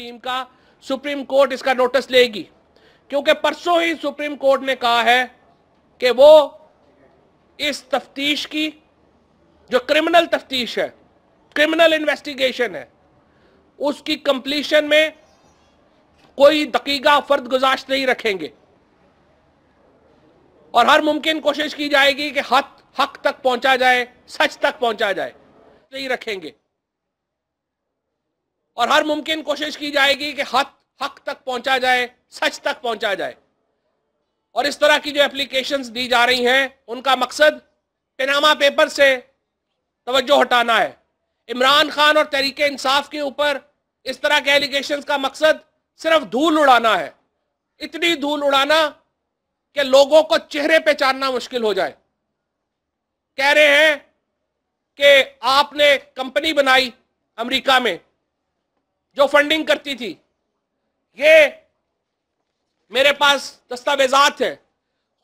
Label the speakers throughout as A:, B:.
A: team का supreme court इसका notice लेगी क्योंकि परसों ही सुप्रीम कोर्ट ने कहा है कि वो इस तफ्तीश की जो क्रिमिनल तफ्तीश है क्रिमिनल इन्वेस्टिगेशन है उसकी कंप्लीशन में कोई दकीगा फर्द गुजाश नहीं रखेंगे और हर मुमकिन कोशिश की जाएगी कि हक हक तक पहुंचा जाए सच तक पहुंचा जाए नहीं रखेंगे और हर मुमकिन कोशिश की जाएगी कि हक हक तक पहुंचा जाए सच तक पहुंचा जाए और इस तरह की जो एप्लीकेशंस दी जा रही हैं उनका मकसद पनामा पेपर से तवज्जो हटाना है इमरान खान और तहरीक इंसाफ के ऊपर इस तरह के एलिगेशन का मकसद सिर्फ धूल उड़ाना है इतनी धूल उड़ाना कि लोगों को चेहरे पहचानना मुश्किल हो जाए कह रहे हैं कि आपने कंपनी बनाई अमेरिका में जो फंडिंग करती थी ये मेरे पास दस्तावेजात है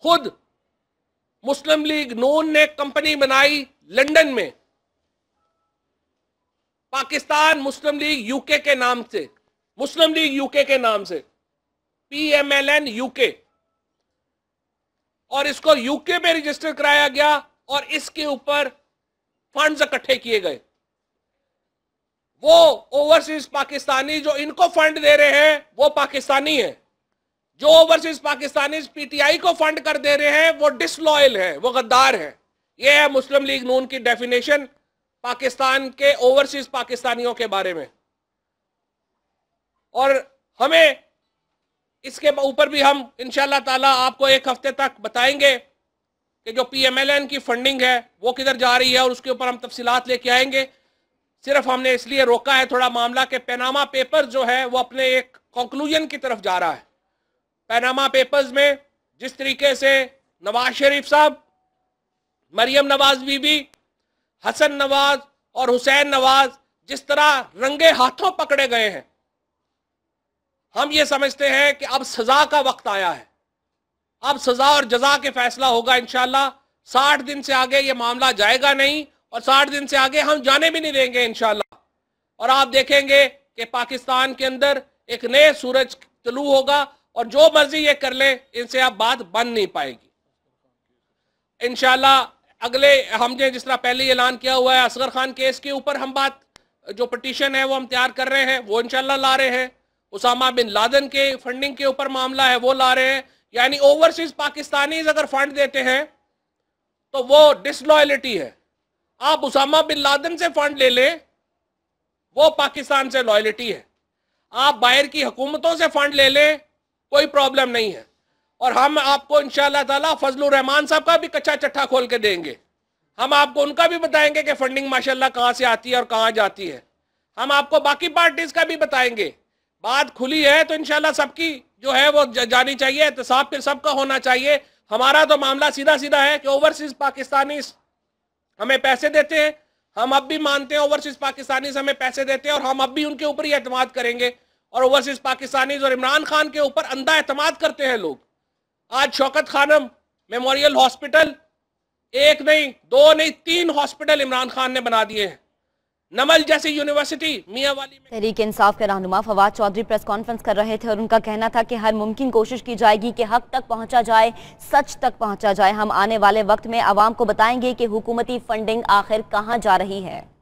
A: खुद मुस्लिम लीग नून ने कंपनी बनाई लंदन में पाकिस्तान मुस्लिम लीग यूके के नाम से मुस्लिम लीग यूके के नाम से पीएमएलएन यूके और इसको यूके में रजिस्टर कराया गया और इसके ऊपर फंड्स इकट्ठे किए गए वो ओवरसीज पाकिस्तानी जो इनको फंड दे रहे हैं वो पाकिस्तानी है जो ओवरसीज पाकिस्तानी पीटीआई को फंड कर दे रहे हैं वो डिसलॉयल है वो गद्दार है ये है मुस्लिम लीग नून की डेफिनेशन पाकिस्तान के ओवरसीज पाकिस्तानियों के बारे में और हमें इसके ऊपर भी हम इनशाला ताला आपको एक हफ्ते तक बताएंगे कि जो पीएमएलएन की फंडिंग है वो किधर जा रही है और उसके ऊपर हम तफसीलात लेके आएंगे सिर्फ हमने इसलिए रोका है थोड़ा मामला के पैनामा पेपर जो है वो अपने एक कंक्लूजन की तरफ जा रहा है पैनामा पेपर्स में जिस तरीके से नवाज शरीफ साहब मरियम नवाज बीबी हसन नवाज और हुसैन नवाज जिस तरह रंगे हाथों पकड़े गए हैं हम ये समझते हैं कि अब सजा का वक्त आया है अब सजा और जजा के फैसला होगा इनशाला साठ दिन से आगे ये मामला जाएगा नहीं और साठ दिन से आगे हम जाने भी नहीं देंगे इनशाला और आप देखेंगे कि पाकिस्तान के अंदर एक नए सूरज तलू होगा और जो मर्जी ये कर ले इनसे आप बात बन नहीं पाएगी इनशाला अगले हमने जिस तरह पहले ऐलान किया हुआ है असगर खान केस के ऊपर हम बात जो पटिशन है वो हम तैयार कर रहे हैं वो इनशाला ला रहे हैं उसामा बिन लादन के फंडिंग के ऊपर मामला है वो ला रहे हैं यानी ओवरसीज पाकिस्तानी अगर फंड देते हैं तो वो डिसलॉयलिटी है आप उसामा बिन लादन से फंड ले लें वो पाकिस्तान से लॉयलिटी है आप बाहर की हुकूमतों से फंड ले लें कोई प्रॉब्लम नहीं है और हम आपको इन ताला फजल रहमान साहब का भी कच्चा चट्ठा खोल के देंगे हम आपको उनका भी बताएंगे कि फंडिंग माशाल्लाह कहाँ से आती है और कहाँ जाती है हम आपको बाकी पार्टीज का भी बताएंगे बात खुली है तो इनशाला सबकी जो है वो जानी चाहिए एहतसाब फिर सबका होना चाहिए हमारा तो मामला सीधा सीधा है कि ओवरसीज पाकिस्तानी हमें पैसे देते हैं हम अब भी मानते हैं ओवरसीज पाकिस्तानी हमें पैसे देते हैं और हम अब भी उनके ऊपर ही एतमाद करेंगे और ओवरसीज पाकिस्तानी और इमरान खान के ऊपर अंधा एतमाद करते हैं लोग आज शौकत खानम मेमोरियल हॉस्पिटल एक नहीं दो नहीं तीन हॉस्पिटल इमरान खान ने बना दिए हैं नमल जैसी यूनिवर्सिटी मियाँ वाली तहरीक इंसाफ के रहनुमा फवाद चौधरी प्रेस कॉन्फ्रेंस कर रहे थे और उनका कहना था कि हर मुमकिन कोशिश की जाएगी कि हक तक पहुंचा जाए सच तक पहुंचा जाए हम आने वाले वक्त में आवाम को बताएंगे कि हुकूमती फंडिंग आखिर कहां जा रही है